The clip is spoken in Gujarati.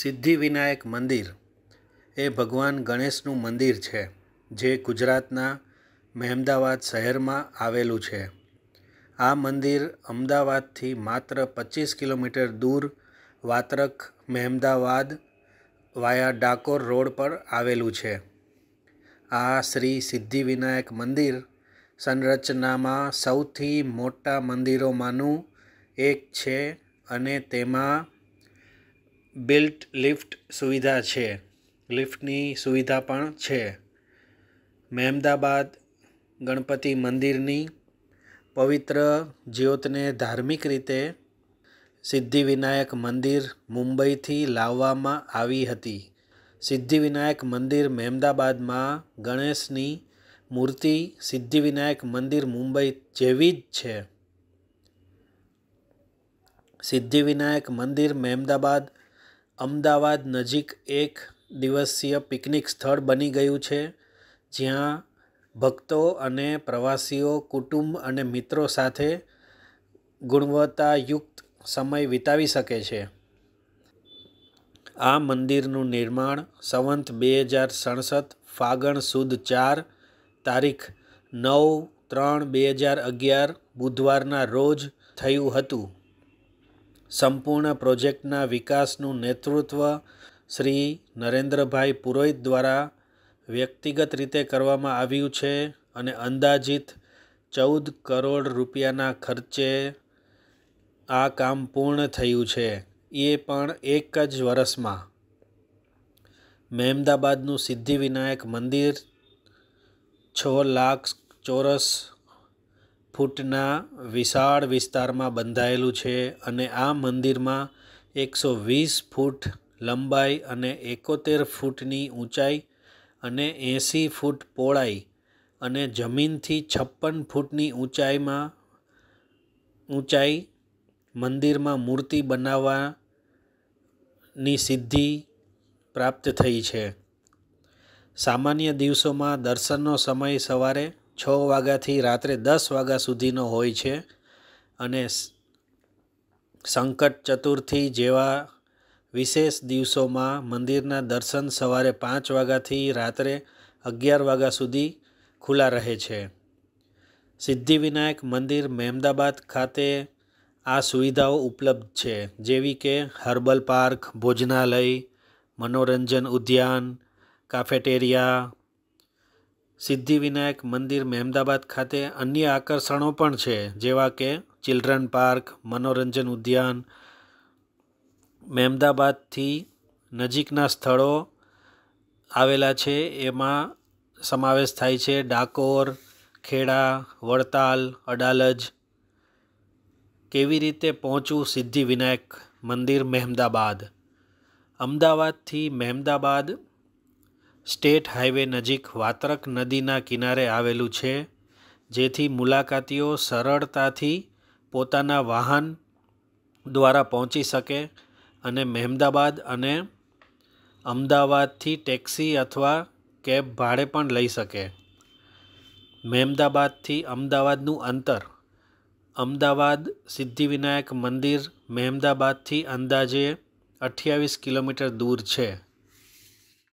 સિદ્ધિવિનાયક મંદિર એ ભગવાન ગણેશનું મંદિર છે જે ગુજરાતના મહેમદાવાદ શહેરમાં આવેલું છે આ મંદિર અમદાવાદથી માત્ર પચીસ કિલોમીટર દૂર વાત્રક મહેમદાવાદ વાયા ડાકોર રોડ પર આવેલું છે આ શ્રી સિદ્ધિવિનાયક મંદિર સંરચનામાં સૌથી મોટા મંદિરોમાંનું એક છે અને તેમાં બિલ્ટ લિફ્ટ સુવિધા છે લિફ્ટની સુવિધા પણ છે મહેમદાબાદ ગણપતિ મંદિરની પવિત્ર જ્યોતને ધાર્મિક રીતે સિદ્ધિવિનાયક મંદિર મુંબઈથી લાવવામાં આવી હતી સિદ્ધિવિનાયક મંદિર મહેમદાબાદમાં ગણેશની મૂર્તિ સિદ્ધિવિનાયક મંદિર મુંબઈ જેવી જ છે સિદ્ધિવિનાયક મંદિર મહેમદાબાદ અમદાવાદ નજીક એક દિવસીય પિકનિક સ્થળ બની ગયું છે જ્યાં ભક્તો અને પ્રવાસીઓ કુટુંબ અને મિત્રો સાથે ગુણવત્તાયુક્ત સમય વિતાવી શકે છે આ મંદિરનું નિર્માણ સંવંત બે હજાર સડસઠ ફાગણ સુદ ચાર તારીખ નવ ત્રણ બે હજાર અગિયાર બુધવારના રોજ થયું હતું સંપૂર્ણ પ્રોજેક્ટના વિકાસનું નેતૃત્વ શ્રી નરેન્દ્રભાઈ પુરોહિત દ્વારા વ્યક્તિગત રીતે કરવામાં આવ્યું છે અને અંદાજિત ચૌદ કરોડ રૂપિયાના ખર્ચે આ કામ પૂર્ણ થયું છે એ પણ એક જ વર્ષમાં મહેમદાબાદનું સિદ્ધિવિનાયક મંદિર છ લાખ ચોરસ ફૂટના વિશાળ વિસ્તારમાં બંધાયેલું છે અને આ મંદિરમાં એકસો વીસ ફૂટ લંબાઈ અને એકોતેર ફૂટની ઊંચાઈ અને એંસી ફૂટ પહોળાઈ અને જમીનથી છપ્પન ફૂટની ઊંચાઈમાં ઊંચાઈ મંદિરમાં મૂર્તિ બનાવવાની સિદ્ધિ પ્રાપ્ત થઈ છે સામાન્ય દિવસોમાં દર્શનનો સમય સવારે છ વાગ્યાથી રાત્રે દસ વાગ્યા સુધીનો હોય છે અને સંકટ ચતુર્થી જેવા વિશેષ દિવસોમાં મંદિરના દર્શન સવારે પાંચ વાગ્યાથી રાત્રે અગિયાર વાગ્યા સુધી ખુલ્લા રહે છે સિદ્ધિવિનાયક મંદિર મહેમદાબાદ ખાતે આ સુવિધાઓ ઉપલબ્ધ છે જેવી કે હર્બલ પાર્ક ભોજનાલય મનોરંજન ઉદ્યાન કાફેટેરિયા સિદ્ધિવિનાયક મંદિર મહેમદાબાદ ખાતે અન્ય આકર્ષણો પણ છે જેવા કે ચિલ્ડ્રન પાર્ક મનોરંજન ઉદ્યાન મહેમદાબાદથી નજીકના સ્થળો આવેલા છે એમાં સમાવેશ થાય છે ડાકોર ખેડા વડતાલ અડાલજ કેવી રીતે પહોંચવું સિદ્ધિવિનાયક મંદિર મહેમદાબાદ અમદાવાદથી મહેમદાબાદ સ્ટેટ હાઈવે નજીક વાત્રક નદીના કિનારે આવેલું છે જેથી મુલાકાતીઓ સરળતાથી પોતાના વાહન દ્વારા પહોંચી શકે અને મહેમદાબાદ અને અમદાવાદથી ટેક્સી અથવા કેબ ભાડે પણ લઈ શકે મહેમદાબાદથી અમદાવાદનું અંતર અમદાવાદ સિદ્ધિવિનાયક મંદિર મહેમદાબાદથી અંદાજે અઠ્યાવીસ કિલોમીટર દૂર છે